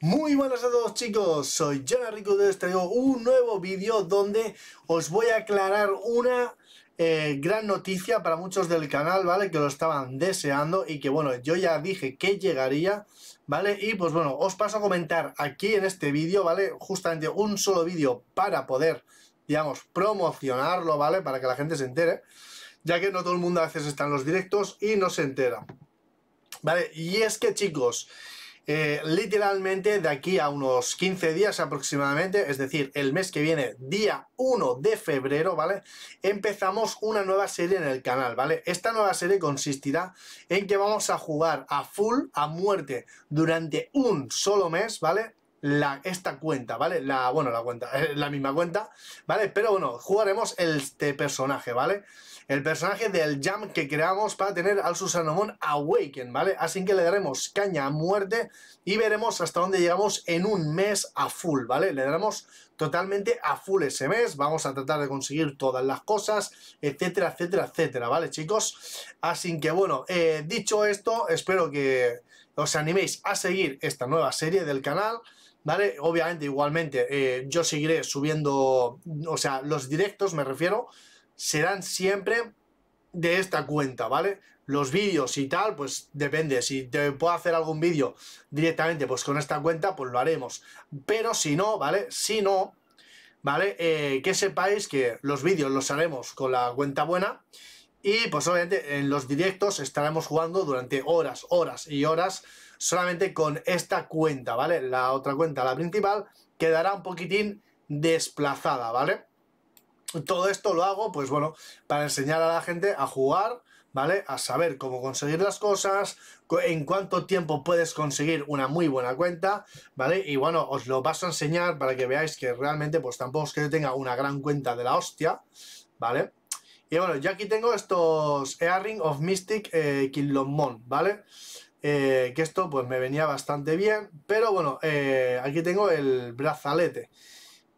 Muy buenas a todos chicos, soy Jonah Rico de traigo un nuevo vídeo donde os voy a aclarar una eh, gran noticia para muchos del canal, ¿vale? Que lo estaban deseando y que bueno, yo ya dije que llegaría, ¿vale? Y pues bueno, os paso a comentar aquí en este vídeo, ¿vale? Justamente un solo vídeo para poder, digamos, promocionarlo, ¿vale? Para que la gente se entere, ya que no todo el mundo a veces está en los directos y no se entera. Vale, y es que chicos, eh, literalmente de aquí a unos 15 días aproximadamente, es decir, el mes que viene, día 1 de febrero, ¿vale? Empezamos una nueva serie en el canal, ¿vale? Esta nueva serie consistirá en que vamos a jugar a full, a muerte, durante un solo mes, ¿vale? esta cuenta, ¿vale? La, bueno, la cuenta, eh, la misma cuenta, ¿vale? Pero bueno, jugaremos este personaje, ¿vale? El personaje del jam que creamos para tener al Susanomon Awaken, ¿vale? Así que le daremos caña a muerte y veremos hasta dónde llegamos en un mes a full, ¿vale? Le daremos totalmente a full ese mes, vamos a tratar de conseguir todas las cosas, etcétera, etcétera, etcétera, ¿vale, chicos? Así que bueno, eh, dicho esto, espero que os animéis a seguir esta nueva serie del canal, ¿vale? Obviamente, igualmente, eh, yo seguiré subiendo, o sea, los directos, me refiero, serán siempre de esta cuenta, ¿vale? Los vídeos y tal, pues depende. Si te puedo hacer algún vídeo directamente, pues con esta cuenta, pues lo haremos. Pero si no, ¿vale? Si no, ¿vale? Eh, que sepáis que los vídeos los haremos con la cuenta buena. Y pues obviamente en los directos estaremos jugando durante horas, horas y horas solamente con esta cuenta, ¿vale? La otra cuenta, la principal, quedará un poquitín desplazada, ¿vale? Todo esto lo hago, pues bueno, para enseñar a la gente a jugar, ¿vale? A saber cómo conseguir las cosas, en cuánto tiempo puedes conseguir una muy buena cuenta, ¿vale? Y bueno, os lo paso a enseñar para que veáis que realmente, pues tampoco es que yo tenga una gran cuenta de la hostia, ¿vale? Y bueno, yo aquí tengo estos Earring of Mystic eh, ¿vale? Eh, que esto pues me venía bastante bien, pero bueno, eh, aquí tengo el brazalete.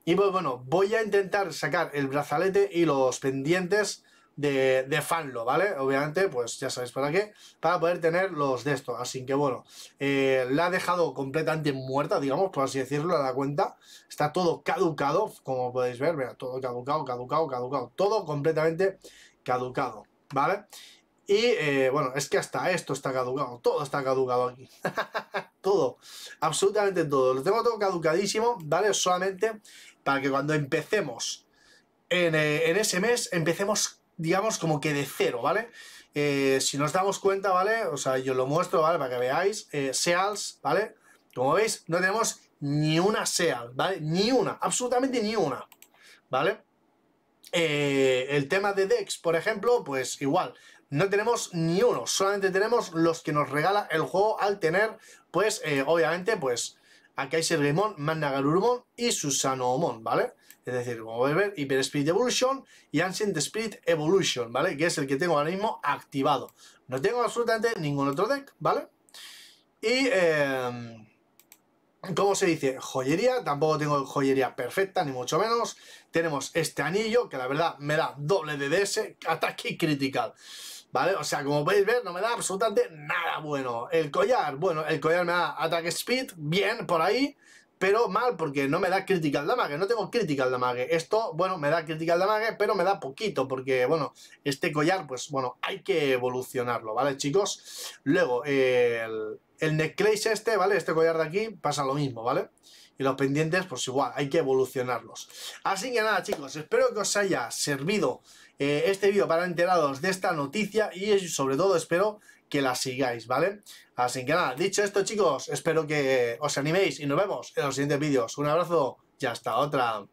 Y pues bueno, voy a intentar sacar el brazalete y los pendientes de, Fanlo, ¿vale? Obviamente, pues ya sabéis para qué, para poder tener los de estos Así que bueno, eh, la ha dejado completamente muerta, digamos, por así decirlo, a la cuenta. Está todo caducado, como podéis ver, mira, todo caducado, caducado, caducado, todo completamente caducado, ¿vale? Y eh, bueno, es que hasta esto está caducado, todo está caducado aquí. todo, absolutamente todo. Lo tengo todo caducadísimo, ¿vale? Solamente para que cuando empecemos en, eh, ese mes, empecemos, digamos, como que de cero, ¿vale? Eh, si nos damos cuenta, ¿vale? O sea, yo lo muestro, ¿vale? Para que veáis, Seals, ¿vale? Como veis, no tenemos ni una Seal, ¿vale? Ni una, absolutamente ni una, ¿vale? el tema de Dex, por ejemplo, pues igual, no tenemos ni uno, solamente tenemos los que nos regala el juego al tener, pues, eh, obviamente, pues, a Kaiser Gaimon, Mannagarurumon y Susanoomon, ¿vale? Es decir, como podéis ver, Hyper Spirit Evolution y Ancient Spirit Evolution, ¿vale? Que es el que tengo ahora mismo activado. No tengo absolutamente ningún otro deck, ¿vale? Y, eh, ¿Cómo se dice? Joyería, tampoco tengo joyería perfecta, ni mucho menos. Tenemos este anillo, que la verdad me da doble DDS, ataque critical. ¿Vale? O sea, como podéis ver, no me da absolutamente nada bueno. El collar, bueno, el collar me da ataque speed, bien, por ahí pero mal, porque no me da critical damage, no tengo al damage. Esto, bueno, me da al damage, pero me da poquito, porque, bueno, este collar, pues, bueno, hay que evolucionarlo, ¿vale, chicos? Luego, el, el necklace este, ¿vale? Este collar de aquí pasa lo mismo, ¿vale? Y los pendientes, pues igual, hay que evolucionarlos. Así que nada, chicos, espero que os haya servido eh, este vídeo para enteraros de esta noticia y sobre todo espero que la sigáis, ¿vale? Así que nada, dicho esto chicos, espero que os animéis y nos vemos en los siguientes vídeos. Un abrazo y hasta otra.